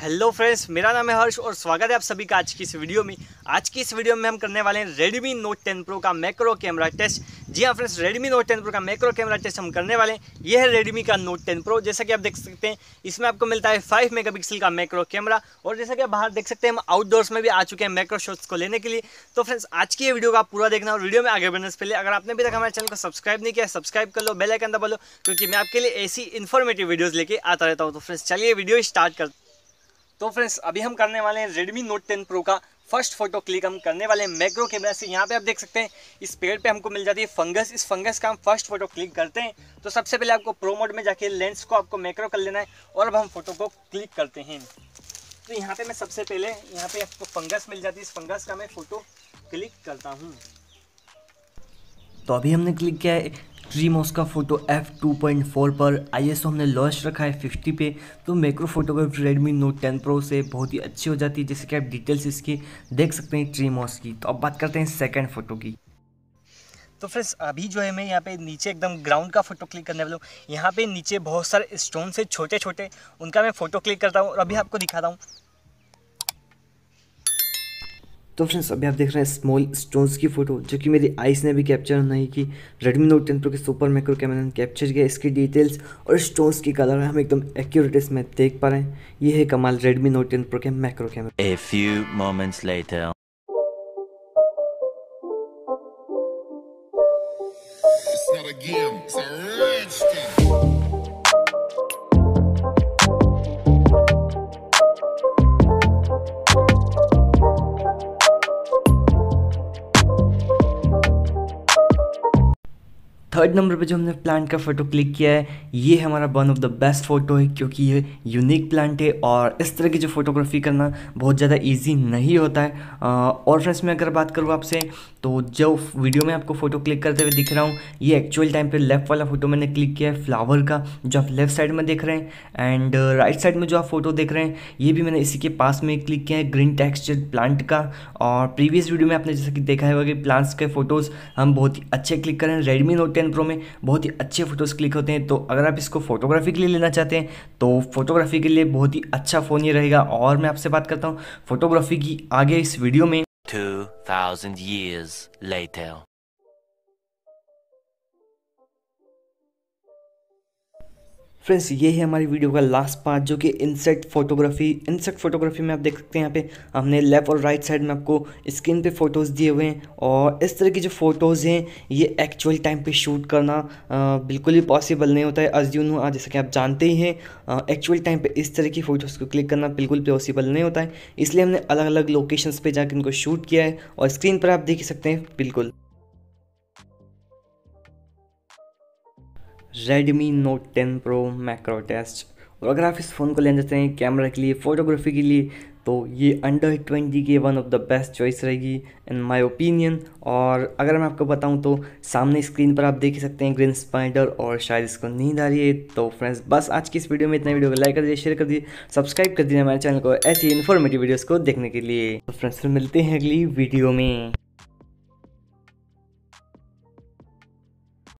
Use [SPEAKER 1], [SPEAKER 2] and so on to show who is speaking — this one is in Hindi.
[SPEAKER 1] हेलो फ्रेंड्स मेरा नाम है हर्ष और स्वागत है आप सभी का आज की इस वीडियो में आज की इस वीडियो में हम करने वाले हैं रेडमी नोट टेन प्रो का मैक्रो कैमरा टेस्ट जी हाँ friends Redmi Note ten Pro का मैक्रो कैमरा टेस्ट हम करने वाले हैं ये है रेडमी का नोट टेन प्रो जैसा कि आप देख सकते हैं इसमें आपको मिलता है फाइव मेगा का मैक्रो कैमरा और जैसा कि आप बाहर देख सकते हैं हम आउटडोर्स में भी आ चुके हैं मैक्रो शॉट्स को लेने के लिए तो फ्रेंड्स आज की वीडियो का पूरा देखना और वीडियो में आगे बढ़ने से पहले अगर आपने अभी तक हमारे चैनल को सब्सक्राइब नहीं किया सब्सक्राइब कर लो बेलाइकन दबा लो क्योंकि मैं आपके लिए ऐसी इन्फॉर्मेटिव वीडियोज़ लेके आता रहता हूँ तो फ्रेंड्स चलिए वीडियो स्टार्ट करते तो फ्रेंड्स अभी हम करने वाले हैं रेडमी नोट टेन प्रो का फर्स्ट फोटो क्लिक हम करने वाले हैं मैक्रो कैमरा से यहाँ पे आप देख सकते हैं इस पेड़ पे हमको मिल जाती है फंगस इस फंगस का हम फर्स्ट फोटो क्लिक करते हैं तो सबसे पहले आपको प्रो मोड में जाके लेंस को आपको मैक्रो कर लेना है और अब हम फोटो को क्लिक करते हैं तो यहाँ पे मैं सबसे पहले यहाँ पे आपको फंगस मिल जाती है इस फंगस का मैं फोटो क्लिक करता हूँ तो अभी हमने क्लिक किया है ट्रीमोस का photo F two point four पर आई एस हमने लॉन्च रखा है फिफ्टी पे तो macro photography Redmi Note ten Pro से बहुत ही अच्छी हो जाती है जैसे कि आप डिटेल्स इसकी देख सकते हैं ट्रीमोस की तो अब बात करते हैं सेकेंड फ़ोटो की तो फ्रेंड्स अभी जो है मैं यहाँ पे नीचे एकदम ग्राउंड का फ़ोटो क्लिक करने वाला हूँ यहाँ पे नीचे बहुत सारे स्टोन से छोटे छोटे उनका मैं फ़ोटो क्लिक करता हूँ और अभी आपको दिखाता हूँ तो फ्रेंड्स अभी आप देख रहे हैं स्मॉल स्टोन्स की फोटो जो कि मेरी आइस ने भी कैप्चर नहीं की रेडमी नोट टेन प्रो के सुपर मैक्रो कैमरा ने कैप्चर किया इसकी डिटेल्स और स्टोन्स की कलर हम एकदम एक्यूरेट इसमें देख पा रहे हैं ये है कमाल रेडमी नोट टेन प्रो के macro camera it's a third number पे जो हमने प्लांट का फ़ोटो क्लिक किया है ये हमारा one of the best photo है क्योंकि ये यूनिक प्लांट है और इस तरह की जो फोटोग्राफी करना बहुत ज़्यादा ईजी नहीं होता है और फ्रेंड्स मैं अगर बात करूँ आपसे तो जो वीडियो में आपको फोटो क्लिक करते हुए दिख रहा हूँ ये एक्चुअल टाइम पे लेफ्ट वाला फोटो मैंने क्लिक किया है फ्लावर का जो आप लेफ्ट साइड में देख रहे हैं एंड राइट साइड में जो आप फोटो देख रहे हैं ये भी मैंने इसी के पास में क्लिक किया है ग्रीन टेक्सचर प्लांट का और प्रीवियस वीडियो में आपने जैसे कि देखा है कि प्लांट्स के फोटोज़ हम बहुत ही अच्छे क्लिक करें रेडमी नोट टेन प्रो में बहुत ही अच्छे फोटोज़ क्लिक होते हैं तो अगर आप इसको फोटोग्राफी के लिए लेना चाहते हैं तो फोटोग्राफी के लिए बहुत ही अच्छा फ़ोन ये रहेगा और मैं आपसे बात करता हूँ फोटोग्राफी की आगे इस वीडियो में 2,000 years later. फ्रेंड्स ये है हमारी वीडियो का लास्ट पार्ट जो कि इंसेक्ट फोटोग्राफी इंसेक्ट फोटोग्राफी में आप देख सकते हैं यहाँ पे हमने लेफ़्ट और राइट साइड में आपको स्क्रीन पे फोटोज़ दिए हुए हैं और इस तरह की जो फ़ोटोज़ हैं ये एक्चुअल टाइम पे शूट करना आ, बिल्कुल भी पॉसिबल नहीं होता है यू नू जैसा कि आप जानते ही हैं एक्चुअल टाइम पर इस तरह की फ़ोटोज़ को क्लिक करना बिल्कुल पॉसिबल नहीं होता है इसलिए हमने अलग अलग लोकेशन पर जाकर इनको शूट किया है और स्क्रीन पर आप देख सकते हैं बिल्कुल Redmi Note ten Pro macro test और अगर आप इस फ़ोन को लेना चाहते हैं कैमरा के लिए फ़ोटोग्राफी के लिए तो ये अंडर ट्वेंटी के one of the best choice रहेगी इन माय ओपिनियन और अगर मैं आपको बताऊं तो सामने स्क्रीन पर आप देख ही सकते हैं ग्रीन स्पाइडर और शायद इसको नींद आ रही है तो फ्रेंड्स बस आज की इस वीडियो में इतना वीडियो को लाइक कर दीजिए शेयर कर दीजिए सब्सक्राइब कर दीजिए हमारे चैनल को ऐसी इन्फॉर्मेटिव वीडियोज़ को देखने के लिए तो फ्रेंड्स फिर मिलते हैं अगली वीडियो में